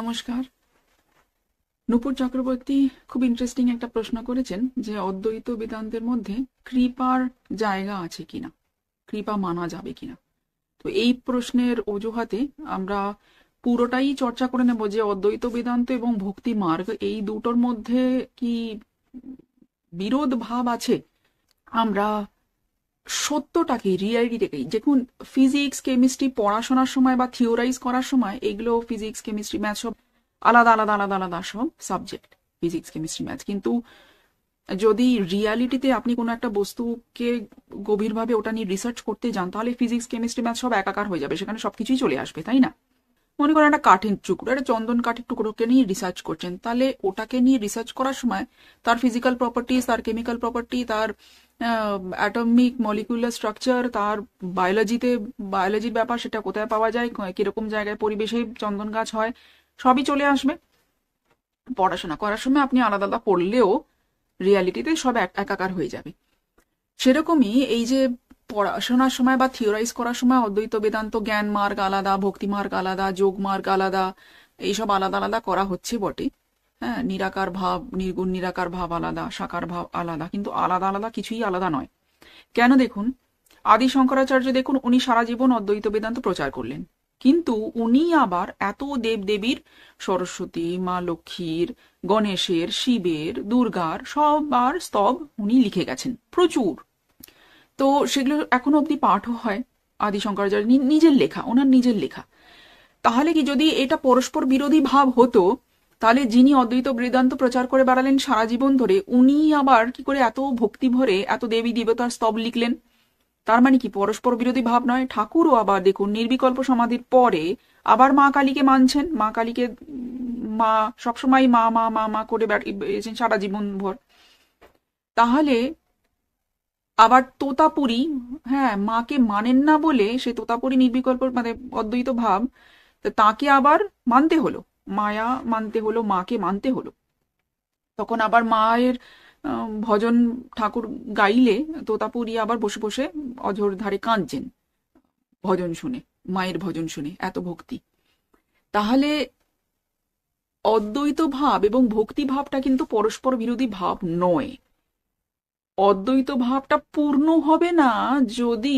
নমস্কার নুপুর চক্রবর্তী খুব ইন্টারেস্টিং একটা প্রশ্ন করেছেন যে অদ্বৈত বেদান্তের মধ্যে কৃপার জায়গা আছে কিনা কৃপা মানা যাবে কিনা তো এই প্রশ্নের অজুহাতে আমরা পুরোটাই চর্চা করে নেব যে অদ্বৈত বেদান্ত এবং ভক্তি মার্গ এই দুটোর মধ্যে কি বিরোধ ভাব আছে আমরা সত্যটাকে রিয়ালিটিটাকে দেখুন ফিজিক্স কেমিস্ট্রি পড়াশোনার সময় বা থিওরাইজ করার সময় এগুলো ফিজিক্স কেমিস্ট্রি ম্যাথ সব আলাদা আলাদা আলাদা আলাদা সব সাবজেক্ট ফিজিক্স কেমিস্ট্রি ম্যাথ কিন্তু যদি রিয়ালিটিতে আপনি কোনো একটা বস্তুকে গভীরভাবে ওটা নিয়ে রিসার্চ করতে যান তাহলে ফিজিক্স কেমিস্ট্রি ম্যাথ সব একাকার হয়ে যাবে সেখানে সবকিছুই চলে আসবে তাই না মনে করেন একটা কাঠের টুকরো একটা চন্দন কাঠের টুকরোকে নিয়ে রিসার্চ করছেন তাহলে ওটাকে নিয়ে রিসার্চ করার সময় তার ফিজিক্যাল প্রপার্টিস তার কেমিক্যাল প্রপার্টি তার অ্যাটমিক মলিকুলার স্ট্রাকচার তার বায়োলজিতে বায়োলজির ব্যাপার সেটা কোথায় পাওয়া যায় কিরকম জায়গায় পরিবেশে চন্দন গাছ হয় সবই চলে আসবে পড়াশোনা করার সময় আপনি আলাদা আলাদা পড়লেও রিয়ালিটিতে সব একাকার হয়ে যাবে সেরকমই এই যে পড়াশোনার সময় বা থিওরাইজ করার সময় অদ্বৈত বেদান্ত জ্ঞান মার্গ আলাদা ভক্তি মার্গ আলাদা যোগ মার্গ আলাদা এইসব আলাদা আলাদা করা হচ্ছে বটে হ্যাঁ নিরাকার ভাব নির্গুণ নিরাকার ভাব আলাদা সাকার ভাব আলাদা কিন্তু আলাদা আলাদা কিছুই আলাদা নয় কেন দেখুন আদি শঙ্করাচার্য দেখুন উনি সারা জীবন অদ্বৈত বেদান্ত প্রচার করলেন কিন্তু উনি আবার এত দেব দেবীর সরস্বতী মা লক্ষ্মীর গণেশের শিবের দুর্গার সবার স্তব উনি লিখে গেছেন প্রচুর তো সেগুলো এখনো অবধি পাঠও হয় আদি শঙ্করাচার্য নিজের লেখা ওনার নিজের লেখা তাহলে কি যদি এটা পরস্পর বিরোধী ভাব হতো তাহলে যিনি অদ্বৈত বৃদান্ত প্রচার করে বেড়ালেন সারা জীবন ধরে উনি আবার কি করে এত ভক্তি ভরে এত দেবী দেবতার স্তব লিখলেন তার মানে কি পরস্পর বিরোধী ভাব নয় ঠাকুরও আবার দেখুন নির্বিকল্প সমাধির পরে আবার মা কালীকে মানছেন মা কালীকে মা সবসময় মা মা মা মা করে বেড়িয়েছেন সারা জীবন ভর তাহলে আবার তোতাপুরি হ্যাঁ মাকে মানেন না বলে সে তোতাপুরি নির্বিকল্প মানে অদ্বৈত ভাব তাকে আবার মানতে হলো মায়া মানতে হলো মাকে মানতে হলো তখন আবার মায়ের ভজন ঠাকুর গাইলে তোতাপুরি আবার বসে বসে অঝোর ধারে কাঁদছেন ভজন শুনে মায়ের ভজন শুনে এত ভক্তি তাহলে অদ্বৈত ভাব এবং ভক্তি ভাবটা কিন্তু পরস্পর বিরোধী ভাব নয় অদ্বৈত ভাবটা পূর্ণ হবে না যদি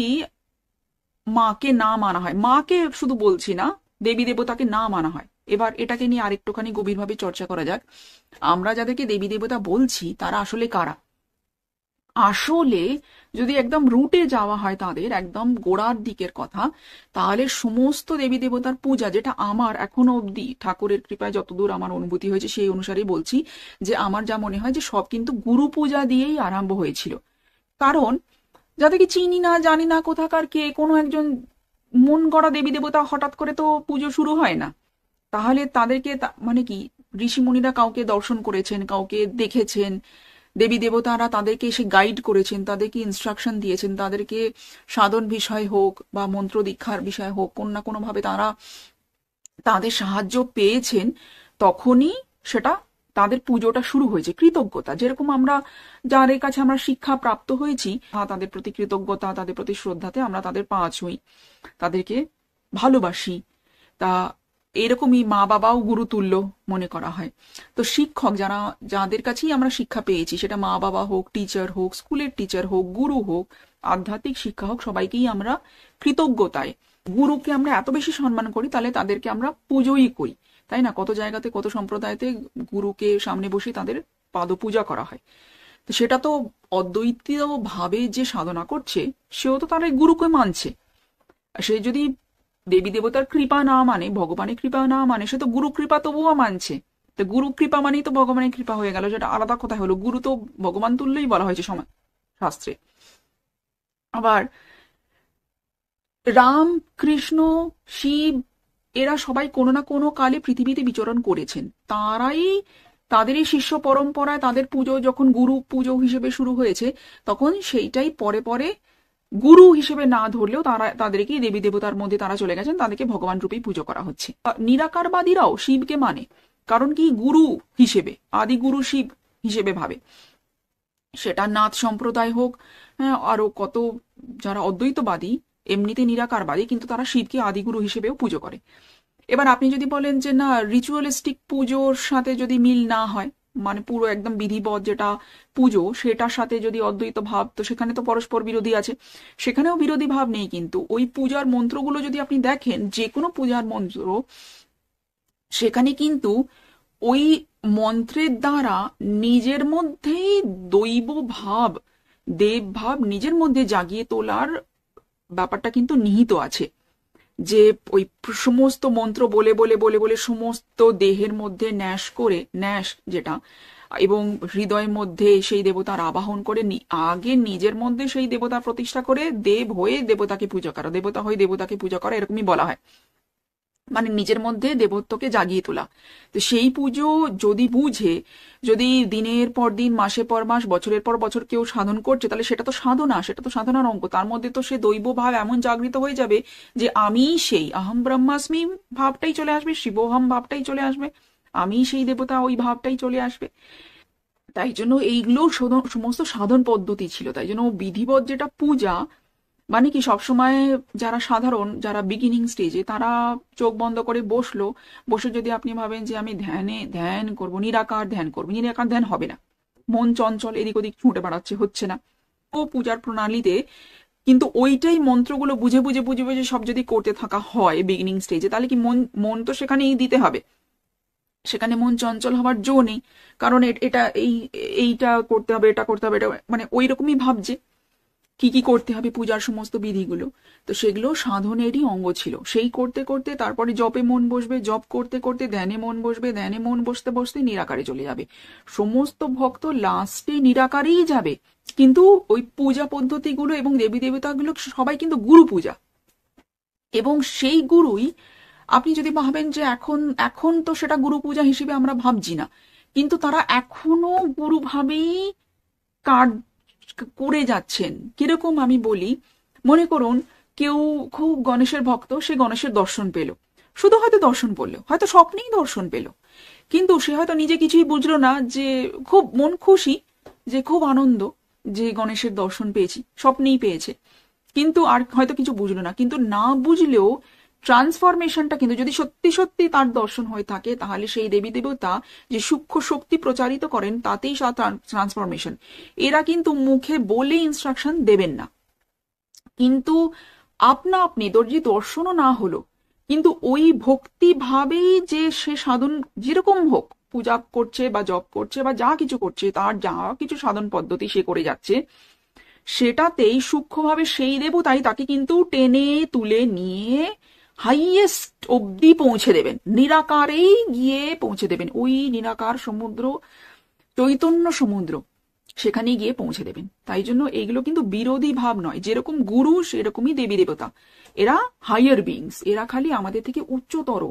মাকে না মানা হয় মাকে শুধু বলছি না দেবী দেবতাকে না মানা হয় এবার এটাকে নিয়ে আরেকটুখানি গভীরভাবে চর্চা করা যাক আমরা যাদেরকে দেবী দেবতা বলছি তারা আসলে কারা আসলে যদি একদম রুটে যাওয়া হয় তাদের একদম গোড়ার দিকের কথা তাহলে সমস্ত দেবী দেবতার পূজা যেটা আমার এখনো অবধি ঠাকুরের কৃপায় যতদূর আমার অনুভূতি হয়েছে সেই অনুসারে বলছি যে আমার যা মনে হয় যে সব কিন্তু গুরু পূজা দিয়েই আরম্ভ হয়েছিল কারণ যাদেরকে চিনি না জানি না কোথাকার কে কোনো একজন মন গড়া দেবী দেবতা হঠাৎ করে তো পুজো শুরু হয় না তাহলে তাদেরকে মানে কি ঋষিমুনিরা কাউকে দর্শন করেছেন কাউকে দেখেছেন দেবী দেবতারা তাদেরকে এসে গাইড করেছেন তাদেরকে ইনস্ট্রাকশন দিয়েছেন তাদেরকে সাধন বিষয় হোক বা মন্ত্র দীক্ষার বিষয় হোক কোন না কোনোভাবে তারা তাদের সাহায্য পেয়েছেন তখনই সেটা তাদের পুজোটা শুরু হয়েছে কৃতজ্ঞতা যেরকম আমরা যাদের কাছে আমরা শিক্ষা প্রাপ্ত হয়েছি তাদের প্রতি কৃতজ্ঞতা তাদের প্রতি শ্রদ্ধাতে আমরা তাদের পাঁচ হই তাদেরকে ভালোবাসি তা এরকমই মা বাবাও গুরুতুল্য মনে করা হয় তো শিক্ষক যারা যাদের কাছেই আমরা শিক্ষা পেয়েছি সেটা মা বাবা হোক টিচার হোক স্কুলের টিচার হোক গুরু হোক আধ্যাত্মিক শিক্ষা হোক সবাইকেই আমরা কৃতজ্ঞতায় গুরুকে আমরা এত বেশি সম্মান করি তাহলে তাদেরকে আমরা পুজোই করি তাই না কত জায়গাতে কত সম্প্রদায়তে গুরুকে সামনে বসে তাদের পাদপূজা করা হয় তো সেটা তো অদ্বৈতভাবে ভাবে যে সাধনা করছে সেও তো তার গুরুকে মানছে সে যদি দেবী দেবতার কৃপা না মানে ভগবানের কৃপা না মানে সে তো গুরু কৃপা তবুও মানছে তো গুরু কৃপা মানেই তো ভগবানের কৃপা হয়ে গেল যেটা আলাদা কথা হলো গুরু তো ভগবান তুললেই বলা হয়েছে সময় শাস্ত্রে আবার রাম কৃষ্ণ শিব এরা সবাই কোনো না কোনো কালে পৃথিবীতে বিচরণ করেছেন তারাই তাদেরই শিষ্য পরম্পরায় তাদের পুজো যখন গুরু পুজো হিসেবে শুরু হয়েছে তখন সেইটাই পরে পরে গুরু হিসেবে না ধরলেও তারা তাদেরকে দেবী দেবতার মধ্যে তারা চলে গেছেন তাদেরকে ভগবান রূপেই পুজো করা হচ্ছে নিরাকারবাদীরাও শিবকে মানে কারণ কি গুরু হিসেবে আদি গুরু শিব হিসেবে ভাবে সেটা নাথ সম্প্রদায় হোক হ্যাঁ, আরো কত যারা অদ্বৈতবাদী এমনিতে নিরাকারবাদী কিন্তু তারা শিবকে আদিগুরু হিসেবেও পুজো করে এবার আপনি যদি বলেন যে না রিচুয়ালিস্টিক পুজোর সাথে যদি মিল না হয় মানে পুরো একদম বিধিবধ যেটা পুজো সেটার সাথে যদি অদ্বৈত ভাব তো সেখানে তো পরস্পর বিরোধী আছে সেখানেও বিরোধী ভাব নেই কিন্তু ওই পূজার মন্ত্রগুলো যদি আপনি দেখেন যে কোনো পূজার মন্ত্র সেখানে কিন্তু ওই মন্ত্রের দ্বারা নিজের মধ্যেই দৈব ভাব দেব ভাব নিজের মধ্যে জাগিয়ে তোলার ব্যাপারটা কিন্তু নিহিত আছে যে ওই সমস্ত মন্ত্র বলে বলে বলে বলে সমস্ত দেহের মধ্যে ন্যাশ করে ন্যাশ যেটা এবং হৃদয়ের মধ্যে সেই দেবতার আবাহন করে আগে নিজের মধ্যে সেই দেবতা প্রতিষ্ঠা করে দেব হয়ে দেবতাকে পূজা করা দেবতা হয়ে দেবতাকে পূজা করা এরকমই বলা হয় মানে নিজের মধ্যে দেবত্বকে জাগিয়ে তোলা তো সেই পুজো যদি বুঝে যদি দিনের পর দিন মাসে পর মাস বছরের পর বছর কেউ সাধন করছে তাহলে সেটা তো সাধনা সেটা তো সাধনার অঙ্গ তার মধ্যে তো সে দৈব ভাব এমন জাগৃত হয়ে যাবে যে আমি সেই আহম ব্রহ্মাস্মি ভাবটাই চলে আসবে শিবহম ভাবটাই চলে আসবে আমি সেই দেবতা ওই ভাবটাই চলে আসবে তাই জন্য এইগুলো সমস্ত সাধন পদ্ধতি ছিল তাই জন্য বিধিবৎ যেটা পূজা মানে কি সবসময় যারা সাধারণ যারা বিগিনিং স্টেজে তারা চোখ বন্ধ করে বসলো বসে যদি আপনি ভাবেন যে আমি ধ্যানে ধ্যান করব নিরাকার ধ্যান করব নিরাকার ধ্যান হবে না মন চঞ্চল এদিক ওদিক ছুটে বেড়াচ্ছে হচ্ছে না ও পূজার প্রণালীতে কিন্তু ওইটাই মন্ত্রগুলো বুঝে বুঝে বুঝে বুঝে সব যদি করতে থাকা হয় বিগিনিং স্টেজে তাহলে কি মন মন তো সেখানেই দিতে হবে সেখানে মন চঞ্চল হওয়ার জো নেই কারণ এটা এই এইটা করতে হবে এটা করতে হবে এটা মানে ওই রকমই ভাবছে কি কি করতে হবে পূজার সমস্ত বিধিগুলো তো সেগুলো সাধনেরই অঙ্গ ছিল সেই করতে করতে তারপরে জপে মন বসবে জপ করতে করতে ধ্যানে মন বসবে ধ্যানে মন বসতে বসতে নিরাকারে চলে যাবে সমস্ত ভক্ত লাস্টে নিরাকারেই যাবে কিন্তু ওই পূজা পদ্ধতিগুলো এবং দেবী দেবতাগুলো সবাই কিন্তু গুরু পূজা এবং সেই গুরুই আপনি যদি ভাবেন যে এখন এখন তো সেটা গুরু পূজা হিসেবে আমরা ভাবছি না কিন্তু তারা এখনো গুরুভাবেই কার্ড করে যাচ্ছেন কিরকম আমি বলি মনে করুন কেউ খুব গণেশের ভক্ত সে গণেশের দর্শন পেল শুধু হয়তো দর্শন করলো হয়তো স্বপ্নেই দর্শন পেল কিন্তু সে হয়তো নিজে কিছুই বুঝলো না যে খুব মন খুশি যে খুব আনন্দ যে গণেশের দর্শন পেয়েছি স্বপ্নেই পেয়েছে কিন্তু আর হয়তো কিছু বুঝলো না কিন্তু না বুঝলেও ট্রান্সফরমেশনটা কিন্তু যদি সত্যি সত্যি তার দর্শন হয়ে থাকে তাহলে সেই দেবী দেবতা যে সূক্ষ্ম শক্তি প্রচারিত করেন তাতেই সব ট্রান্সফরমেশন এরা কিন্তু মুখে বলে ইনস্ট্রাকশন দেবেন না কিন্তু আপনা আপনি দর্জি দর্শনও না হলো কিন্তু ওই ভক্তিভাবেই যে সে সাধন যেরকম হোক পূজা করছে বা জপ করছে বা যা কিছু করছে তার যা কিছু সাধন পদ্ধতি সে করে যাচ্ছে সেটাতেই সূক্ষ্মভাবে সেই দেবতাই তাকে কিন্তু টেনে তুলে নিয়ে হাইয়েস্ট অব্দি পৌঁছে দেবেন নিরাকারেই গিয়ে পৌঁছে দেবেন ওই নিরাকার সমুদ্র চৈতন্য সমুদ্র সেখানে গিয়ে পৌঁছে দেবেন তাই জন্য এইগুলো কিন্তু বিরোধী ভাব নয় যেরকম গুরু সেরকমই দেবী দেবতা এরা হায়ার বিংস এরা খালি আমাদের থেকে উচ্চতর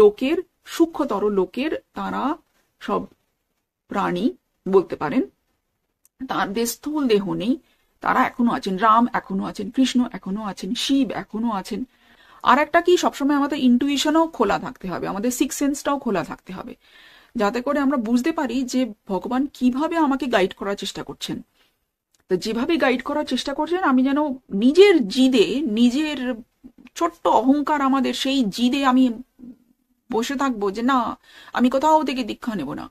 লোকের সূক্ষ্মতর লোকের তারা সব প্রাণী বলতে পারেন তাদের স্থূল দেহ নেই তারা এখনো আছেন রাম এখনো আছেন কৃষ্ণ এখনো আছেন শিব এখনো আছেন আর একটা কি সবসময় আমাদের ইন্টুইশনও খোলা থাকতে হবে আমাদের সিক্স সেন্সটাও খোলা থাকতে হবে যাতে করে আমরা বুঝতে পারি যে ভগবান কিভাবে আমাকে গাইড করার চেষ্টা করছেন তো যেভাবে গাইড করার চেষ্টা করছেন আমি যেন নিজের জিদে নিজের ছোট্ট অহংকার আমাদের সেই জিদে আমি বসে থাকবো যে না আমি কোথাও থেকে দীক্ষা নেব না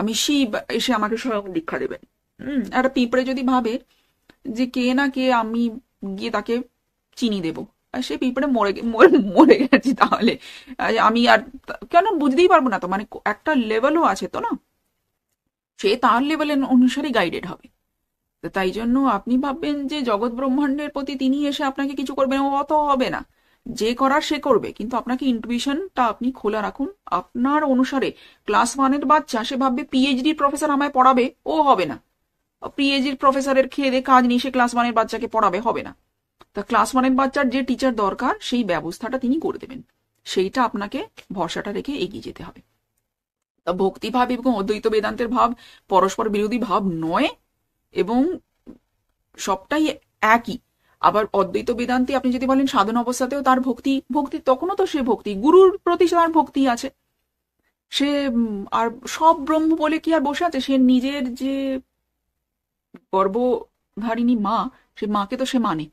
আমি শিব এসে আমাকে স্বয়ং দীক্ষা দেবেন হম একটা পিঁপড়ে যদি ভাবে যে কে না কে আমি গিয়ে তাকে চিনি দেবো সে পিঁপড়ে মরে মরে গেছি তাহলে আমি আর কেন বুঝতেই পারবো না তো মানে একটা লেভেলও আছে তো না সে তার লেভেল অনুসারে গাইডেড হবে তো তাই জন্য আপনি ভাববেন যে জগৎ ব্রহ্মাণ্ডের প্রতি তিনি এসে আপনাকে কিছু করবেন অত হবে না যে করার সে করবে কিন্তু আপনাকে ইন্টুইশনটা আপনি খোলা রাখুন আপনার অনুসারে ক্লাস ওয়ানের বাচ্চা সে ভাববে পিএইচডি প্রফেসর আমায় পড়াবে ও হবে না পিএইচডির প্রফেসরের খেয়ে কাজ নিয়ে সে ক্লাস ওয়ানের বাচ্চাকে পড়াবে হবে না তা ক্লাস ওয়ানের বাচ্চার যে টিচার দরকার সেই ব্যবস্থাটা তিনি করে দেবেন সেইটা আপনাকে ভরসাটা রেখে এগিয়ে যেতে হবে তা ভক্তিভাব এবং অদ্বৈত বেদান্তের ভাব পরস্পর বিরোধী ভাব নয় এবং সবটাই একই আবার অদ্বৈত বেদান্তে আপনি যদি বলেন সাধন অবস্থাতেও তার ভক্তি ভক্তি তখনও তো সে ভক্তি গুরুর প্রতি তার ভক্তি আছে সে আর সব ব্রহ্ম বলে কি আর বসে আছে সে নিজের যে গর্বধারিণী মা সে মাকে তো সে মানে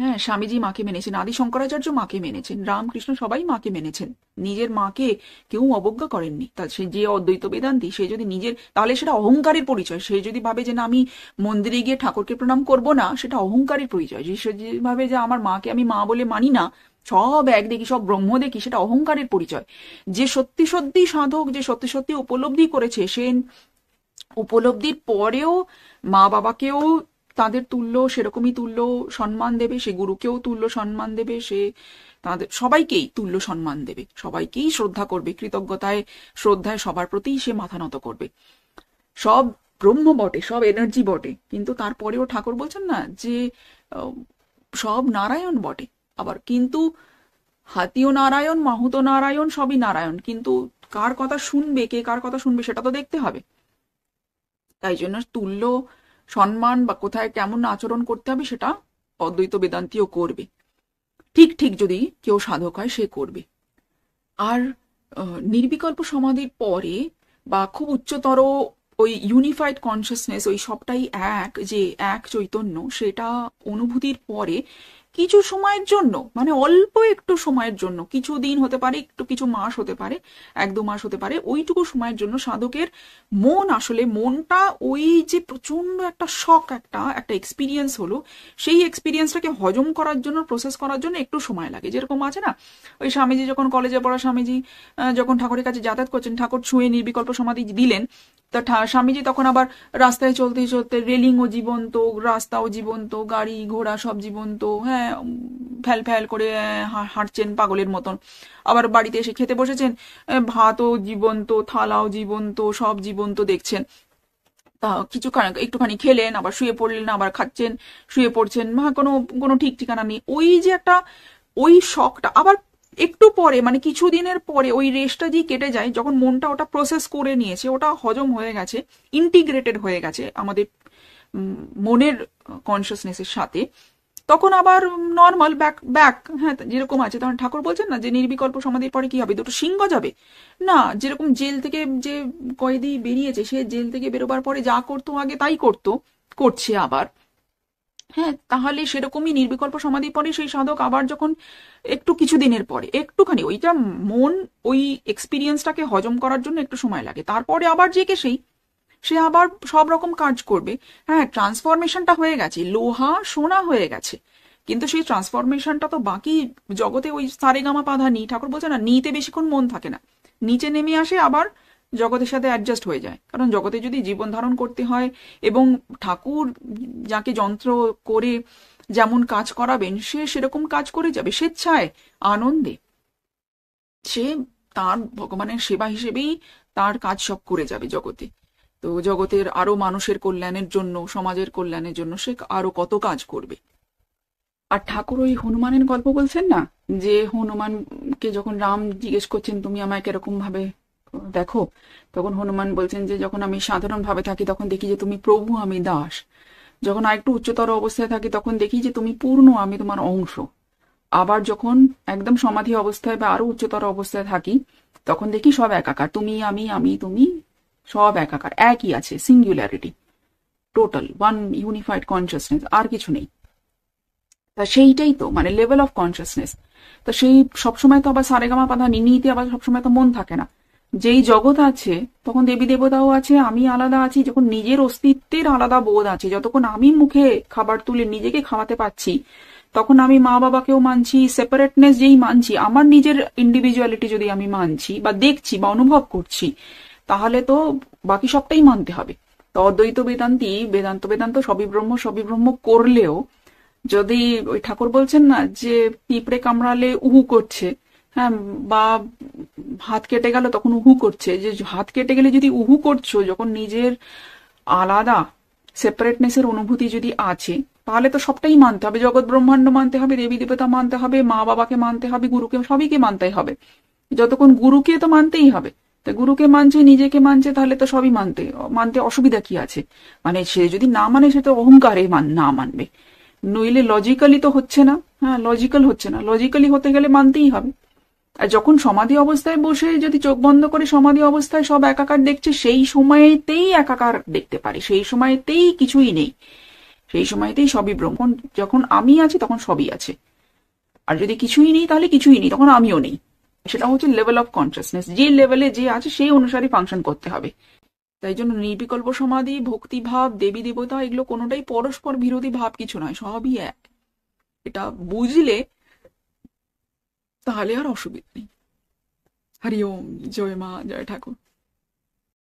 হ্যাঁ স্বামীজি মাকে মেনেছেন আদি শঙ্করাচার্য মাকে মেনেছেন রামকৃষ্ণ সবাই মাকে মেনেছেন নিজের মাকে কেউ অবজ্ঞা করেননি তা সে যে অদ্বৈত বেদান্তি সে যদি নিজের তাহলে সেটা অহংকারের পরিচয় সে যদি ভাবে যে না আমি মন্দিরে গিয়ে ঠাকুরকে প্রণাম করব না সেটা অহংকারের পরিচয় যে সে যদি ভাবে যে আমার মাকে আমি মা বলে মানি না সব এক দেখি সব ব্রহ্ম দেখি সেটা অহংকারের পরিচয় যে সত্যি সত্যি সাধক যে সত্যি সত্যি উপলব্ধি করেছে সে উপলব্ধির পরেও মা বাবাকেও তাদের তুল্য সেরকমই তুল্য সম্মান দেবে সে গুরুকেও তুল্য সম্মান দেবে সে তাদের সবাইকেই তুল্য সম্মান দেবে সবাইকেই শ্রদ্ধা করবে কৃতজ্ঞতায় শ্রদ্ধায় সবার প্রতি সে মাথা নত করবে সব ব্রহ্ম বটে সব এনার্জি বটে কিন্তু তারপরেও ঠাকুর বলছেন না যে সব নারায়ণ বটে আবার কিন্তু হাতিও নারায়ণ মাহুত নারায়ণ সবই নারায়ণ কিন্তু কার কথা শুনবে কে কার কথা শুনবে সেটা তো দেখতে হবে তাই জন্য তুল্য সম্মান বা কোথায় কেমন আচরণ করতে হবে সেটা অদ্বৈত বেদান্তিও করবে ঠিক ঠিক যদি কেউ সাধক হয় সে করবে আর নির্বিকল্প সমাধির পরে বা খুব উচ্চতর ওই ইউনিফাইড কনসিয়াসনেস ওই সবটাই এক যে এক চৈতন্য সেটা অনুভূতির পরে কিছু সময়ের জন্য মানে অল্প একটু সময়ের জন্য কিছু দিন হতে পারে একটু কিছু মাস হতে পারে এক দু মাস হতে পারে ওইটুকু সময়ের জন্য সাধকের মন আসলে মনটা ওই যে প্রচন্ড একটা শখ একটা একটা এক্সপিরিয়েন্স হলো সেই এক্সপিরিয়েন্সটাকে হজম করার জন্য প্রসেস করার জন্য একটু সময় লাগে যেরকম আছে না ওই স্বামীজি যখন কলেজে পড়া স্বামীজি যখন ঠাকুরের কাছে যাতায়াত করছেন ঠাকুর ছুঁয়ে নির্বিকল্প সমাধি দিলেন তা স্বামীজি তখন আবার রাস্তায় চলতে চলতে রেলিংও জীবন্ত রাস্তাও জীবন্ত গাড়ি ঘোড়া সব জীবন্ত হ্যাঁ ফ্যাল ফ্যাল করে হাঁটছেন পাগলের মতন আবার বাড়িতে এসে খেতে বসেছেন ভাতও জীবন্ত থালাও জীবন্ত সব জীবন্ত দেখছেন তা কিছু একটুখানি খেলেন আবার শুয়ে পড়লেন আবার খাচ্ছেন শুয়ে পড়ছেন মা কোনো কোনো ঠিক ঠিকানা নেই ওই যে একটা ওই শখটা আবার একটু পরে মানে কিছুদিনের পরে ওই রেস্টটা দিয়ে কেটে যায় যখন মনটা ওটা প্রসেস করে নিয়েছে ওটা হজম হয়ে গেছে ইন্টিগ্রেটেড হয়ে গেছে আমাদের মনের কনসিয়াসনেসের সাথে তখন আবার নর্মাল ব্যাক ব্যাক হ্যাঁ যেরকম আছে তখন ঠাকুর বলছেন না যে নির্বিকল্প সমাধির পরে কি হবে দুটো সিংহ যাবে না যেরকম জেল থেকে যে কয়েদি বেরিয়েছে সে জেল থেকে বেরোবার পরে যা করতো আগে তাই করতো করছে আবার হ্যাঁ তাহলে সেরকমই নির্বিকল্প সমাধি পরে সেই সাধক আবার যখন একটু কিছুদিনের পরে একটুখানি ওইটা মন ওই এক্সপিরিয়েন্সটাকে হজম করার জন্য একটু সময় লাগে তারপরে আবার যে কে সেই সে আবার সব রকম কাজ করবে হ্যাঁ ট্রান্সফরমেশনটা হয়ে গেছে লোহা সোনা হয়ে গেছে কিন্তু সেই ট্রান্সফরমেশনটা তো বাকি জগতে ওই সারেগামা পাধা নি ঠাকুর বলছে না নিতে বেশিক্ষণ মন থাকে না নিচে নেমে আসে আবার জগতের সাথে অ্যাডজাস্ট হয়ে যায় কারণ জগতে যদি জীবন ধারণ করতে হয় এবং ঠাকুর যাকে যন্ত্র করে যেমন কাজ করাবেন সে সেরকম কাজ করে যাবে স্বেচ্ছায় আনন্দে সে তার ভগবানের সেবা হিসেবেই তার কাজ সব করে যাবে জগতে তো জগতের আরো মানুষের কল্যাণের জন্য সমাজের কল্যাণের জন্য সে আরো কত কাজ করবে আর ঠাকুর ওই হনুমানের গল্প বলছেন না যে হনুমানকে যখন রাম জিজ্ঞেস করছেন তুমি আমায় কেরকম ভাবে দেখো তখন হনুমান বলছেন যে যখন আমি সাধারণ ভাবে থাকি তখন দেখি যে তুমি প্রভু আমি দাস যখন আরেকটু উচ্চতর অবস্থায় থাকি তখন দেখি যে তুমি পূর্ণ আমি তোমার অংশ আবার যখন একদম সমাধি অবস্থায় বা আরো উচ্চতর অবস্থায় থাকি তখন দেখি সব একাকার তুমি আমি আমি তুমি সব একাকার একই আছে singularity total one unified consciousness আর কিছু নেই তা সেইটাই তো মানে লেভেল অফ কনসিয়াসনেস তা সেই সবসময় তো আবার সারেগামা পাধা নিতে আবার সবসময় তো মন থাকে না যেই জগৎ আছে তখন দেবী দেবতাও আছে আমি আলাদা আছি যখন নিজের অস্তিত্বের আলাদা বোধ আছে যতক্ষণ আমি মুখে খাবার তুলে নিজেকে খাওয়াতে পারছি তখন আমি মা বাবাকেও মানছি সেপারেটনেস যেই মানছি আমার নিজের ইন্ডিভিজুয়ালিটি যদি আমি মানছি বা দেখছি বা অনুভব করছি তাহলে তো বাকি সবটাই মানতে হবে তো অদ্বৈত বেদান্তি বেদান্ত বেদান্ত সবই ব্রহ্ম সবই ব্রহ্ম করলেও যদি ওই ঠাকুর বলছেন না যে পিঁপড়ে কামড়ালে উহু করছে হ্যাঁ বা হাত কেটে গেল তখন উহু করছে যে হাত কেটে গেলে যদি উহু করছো যখন নিজের আলাদা সেপারেটনেসের অনুভূতি যদি আছে তাহলে তো সবটাই মানতে হবে জগৎ ব্রহ্মাণ্ড মানতে হবে দেবী দেবতা মানতে হবে মা বাবাকে মানতে হবে গুরুকে সবইকে মানতে হবে যতক্ষণ গুরুকে তো মানতেই হবে তা গুরুকে মানছে নিজেকে মানছে তাহলে তো সবই মানতে মানতে অসুবিধা কি আছে মানে সে যদি না মানে সে তো অহংকারে মান না মানবে নইলে লজিক্যালি তো হচ্ছে না হ্যাঁ লজিক্যাল হচ্ছে না লজিক্যালি হতে গেলে মানতেই হবে আর যখন সমাধি অবস্থায় বসে যদি চোখ বন্ধ করে সমাধি অবস্থায় সব একাকার দেখছে সেই সময়তেই একাকার দেখতে পারে সেই সময়তেই কিছুই নেই সেই সময়তেই সবই ব্রহ্মণ যখন আমি আছি তখন সবই আছে আর যদি কিছুই নেই তাহলে কিছুই নেই তখন আমিও নেই সেটা হচ্ছে লেভেল অফ কনসিয়াসনেস যে লেভেলে যে আছে সেই অনুসারে ফাংশন করতে হবে তাই জন্য নির্বিকল্প সমাধি ভক্তিভাব দেবী দেবতা এগুলো কোনোটাই পরস্পর বিরোধী ভাব কিছু নয় সবই এক এটা বুঝলে তাহলে আর অসুবিধা নেই হরি ওম জয় মা জয় ঠাকুর